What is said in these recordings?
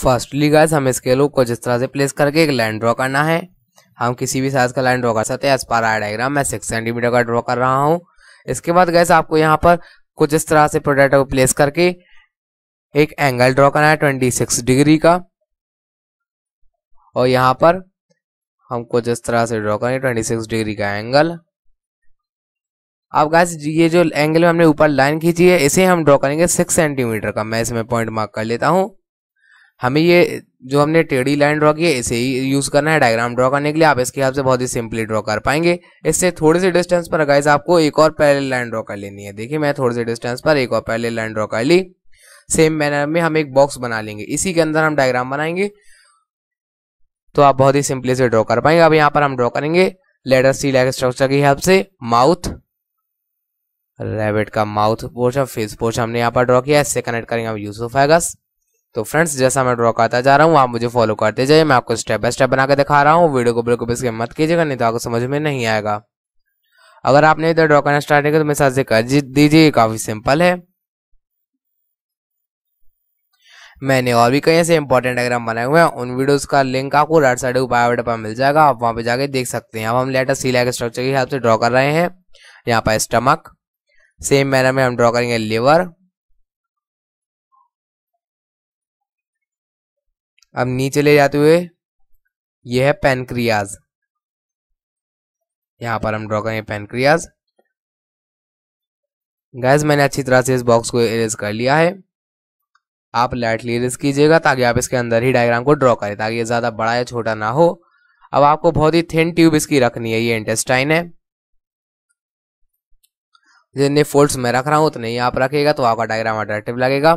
firstly guys हम स्केलो को जिस तरह से प्लेस करके एक लाइन ड्रॉ करना है हम किसी भी साइज का लाइन ड्रॉ कर सकते हैं एज पर डायग्राम मैं सिक्स सेंटीमीटर का ड्रॉ कर रहा हूँ इसके बाद गैस आपको यहाँ पर कुछ इस तरह से प्रोडक्ट को प्लेस करके एक एंगल ड्रॉ करना है ट्वेंटी सिक्स डिग्री का और यहाँ पर हम कुछ इस तरह से ड्रॉ करेंगे ट्वेंटी सिक्स डिग्री का एंगल अब गैस ये जो एंगल में हमने ऊपर लाइन खींची है इसे हम ड्रॉ करेंगे सिक्स सेंटीमीटर का मैं इसमें पॉइंट मार्क कर लेता हूँ हमें ये जो हमने टेढ़ी लाइन ड्रॉ की है इसे ही यूज़ करना है डायग्राम ड्रॉ करने के लिए आप इसके हिसाब से बहुत ही सिंपली ड्रॉ कर पाएंगे इससे थोड़े से डिस्टेंस पर गाइज आपको एक और पैरेलल लाइन ड्रॉ कर लेनी है देखिए मैं थोड़े से डिस्टेंस पर एक और पैरेलल लाइन ड्रॉ कर ली सेम मैनर में हम एक बॉक्स बना लेंगे इसी के अंदर हम डायग्राम बनाएंगे तो आप बहुत ही सिंपली से ड्रॉ कर पाएंगे अब यहाँ पर हम ड्रॉ करेंगे लेटर सी लाइक स्ट्रक्चर के हिसाब से माउथ रेबिट का माउथ पोर्शन फेस पोर्शन हमने यहाँ पर ड्रॉ किया इससे कनेक्ट करेंगे हम यूसुफ एगस तो फ्रेंड्स जैसा मैं ड्रॉ करता जा रहा हूँ आप मुझे फॉलो करते जाइए मैं आपको स्टेप बाय स्टेप बना के दिखा रहा हूँ वीडियो को बिल्कुल स्किप मत कीजिएगा नहीं तो आपको समझ में नहीं आएगा अगर आपने इधर ड्रॉ करना स्टार्ट किया तो मेरे साथ कर दीजिए काफी सिंपल है मैंने और भी कई ऐसे इंपॉर्टेंट डायग्राम बनाए हुए हैं उन वीडियोस का लिंक आपको राइट साइड के पर मिल जाएगा आप वहां पे जाके देख सकते हैं अब हम लेटर सी लाइक स्ट्रक्चर के हिसाब से ड्रॉ कर रहे हैं यहाँ पर स्टमक सेम मैनर में हम ड्रॉ करेंगे लिवर अब नीचे ले जाते हुए ये है पेनक्रियाज यहां पर हम ड्रॉ करेंगे पेनक्रियाज गैस मैंने अच्छी तरह से इस बॉक्स को इरेज कर लिया है आप लाइटली इरेज कीजिएगा ताकि आप इसके अंदर ही डायग्राम को ड्रॉ करें ताकि ये ज़्यादा बड़ा या छोटा ना हो अब आपको बहुत ही थिन ट्यूब इसकी रखनी है ये इंटेस्टाइन है जितने फोल्ड्स मैं रख रहा हूँ उतने ही आप रखेगा तो आपका डायग्राम अट्रैक्टिव लगेगा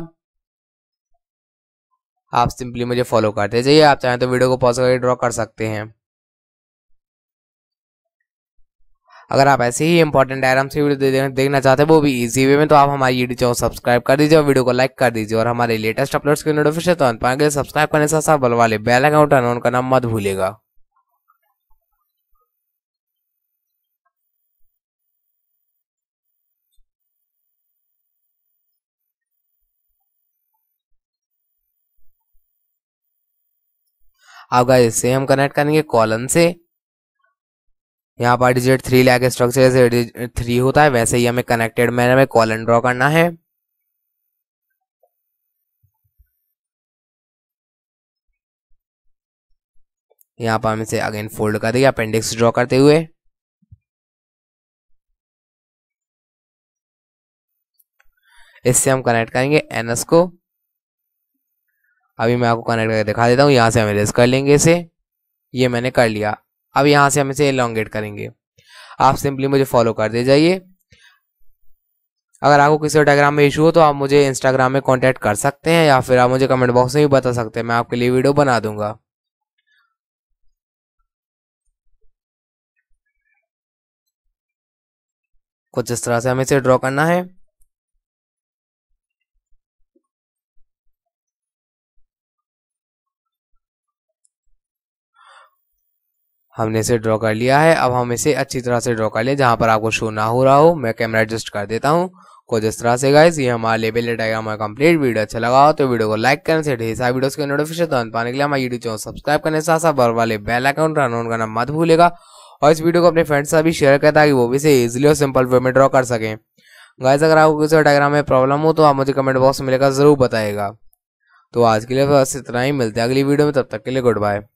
आप सिंपली मुझे फॉलो करते जाइए आप चाहें तो वीडियो को पॉज करके ड्रॉ कर सकते हैं अगर आप ऐसे ही इंपॉर्टेंट आराम से वीडियो दे देखना चाहते हैं वो भी इजी वे में तो आप हमारी यूट्यूब चैनल सब्सक्राइब कर दीजिए और वीडियो को लाइक कर दीजिए और हमारे लेटेस्ट अपलोड्स के नोटिफिकेशन तो पाएंगे सब्सक्राइब करने से साथ वाले बेल आइकन टर्न ऑन करना मत भूलेगा अब गाइस इसे हम कनेक्ट करेंगे कॉलन से यहाँ पर डिजिट थ्री लैग स्ट्रक्चर जैसे थ्री होता है वैसे ही हमें कनेक्टेड मैनर में कॉलन ड्रॉ करना है यहाँ पर हम इसे अगेन फोल्ड कर देंगे अपेंडिक्स ड्रॉ करते हुए इससे हम कनेक्ट करेंगे एनएस को अभी मैं आपको कनेक्ट करके दिखा देता हूँ यहाँ से हम रेस कर लेंगे इसे ये मैंने कर लिया अब यहाँ से हम इसे एलोंगेट करेंगे आप सिंपली मुझे फॉलो कर दे जाइए अगर आपको किसी डायग्राम में इशू हो तो आप मुझे इंस्टाग्राम में कॉन्टैक्ट कर सकते हैं या फिर आप मुझे कमेंट बॉक्स में भी बता सकते हैं मैं आपके लिए वीडियो बना दूंगा कुछ इस तरह से हमें इसे ड्रॉ करना है हमने इसे ड्रॉ कर लिया है अब हम इसे अच्छी तरह से ड्रॉ कर लिया जहां पर आपको शो ना हो रहा हो मैं कैमरा एडजस्ट कर देता हूँ को जिस तरह से गाइस ये हमारा लेबल डायग्राम है कंप्लीट वीडियो अच्छा लगा हो तो वीडियो को लाइक करने से ढेर सारे वीडियोस के नोटिफिकेशन पाने के लिए हमारे यूट्यूब चैनल सब्सक्राइब करने से साथ बार वाले बेल आइकन रन ऑन करना मत भूलेगा और इस वीडियो को अपने फ्रेंड्स से भी शेयर करें ताकि वो भी इसे ईजिली और सिंपल वे में ड्रॉ कर सकें गाइस अगर आपको किसी डायग्राम में प्रॉब्लम हो तो आप मुझे कमेंट बॉक्स में मिलेगा जरूर बताएगा तो आज के लिए बस इतना ही मिलते हैं अगली वीडियो में तब तक के लिए गुड बाय